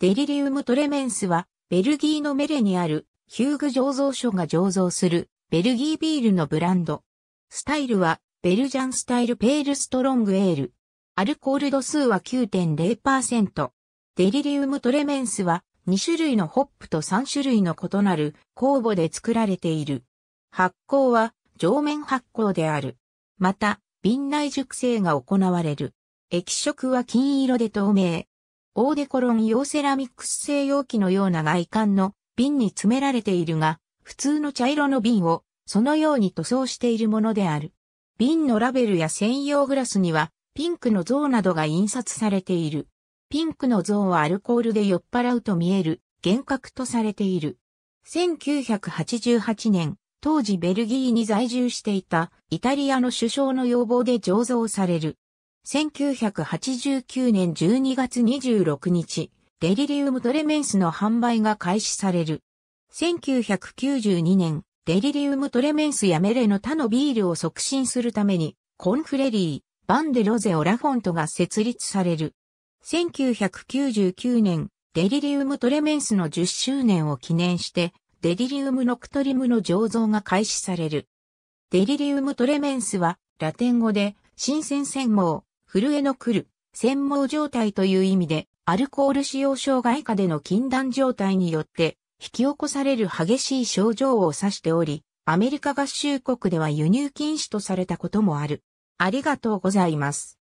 デリリウム・トレメンスは、ベルギーのメレにあるヒューグ醸造所が醸造するベルギービールのブランド。スタイルはベルジャンスタイルペールストロングエール。アルコール度数は9.0%。デリリウムトレメンスは2種類のホップと3種類の異なる酵母で作られている。発酵は上面発酵である。また、瓶内熟成が行われる。液色は金色で透明。オーデコロン用セラミックス製容器のような外観の瓶に詰められているが、普通の茶色の瓶をそのように塗装しているものである。瓶のラベルや専用グラスにはピンクの像などが印刷されている。ピンクの像はアルコールで酔っ払うと見える幻覚とされている。1988年、当時ベルギーに在住していたイタリアの首相の要望で醸造される1989年12月26日、デリリウムトレメンスの販売が開始される。1992年、デリリウムトレメンスやメレの他のビールを促進するために、コンフレリー、バンデロゼオラフォントが設立される。1999年、デリリウムトレメンスの10周年を記念して、デリリウムノクトリムの醸造が開始される。デリリウムトレメンスは、ラテン語で、新鮮鮮毛、震えの来る、専門状態という意味で、アルコール使用障害下での禁断状態によって、引き起こされる激しい症状を指しており、アメリカ合衆国では輸入禁止とされたこともある。ありがとうございます。